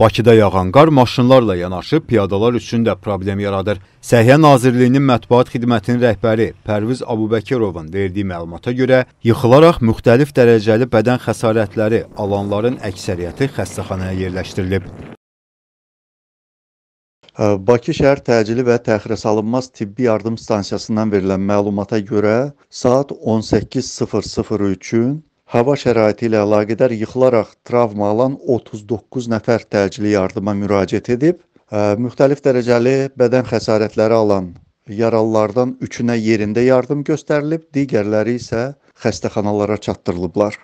Bakıda yağan qar maşınlarla yanaşı piyadalar üçün də problem yaradır. Səhiyyə Nazirliyinin mətbuat xidmətinin rəhbəri Pərviz Abubəkirovun verdiyi məlumata görə, yıxılaraq müxtəlif dərəcəli bədən xəsarətləri alanların əksəriyyəti xəstəxanaya yerləşdirilib. Bakı şəhər təcili və təxirəsalınmaz tibbi yardım stansiyasından verilən məlumata görə saat 18:00 üçün Hava şəraiti ilə əlaqədar yıxılaraq travma alan 39 nəfər təcili yardıma müraciət edib. Müxtəlif dərəcəli bədən xəsarətləri alan yaralılardan üçünə yerində yardım göstərilib, digərləri isə xəstəxanalara çatdırılıblar.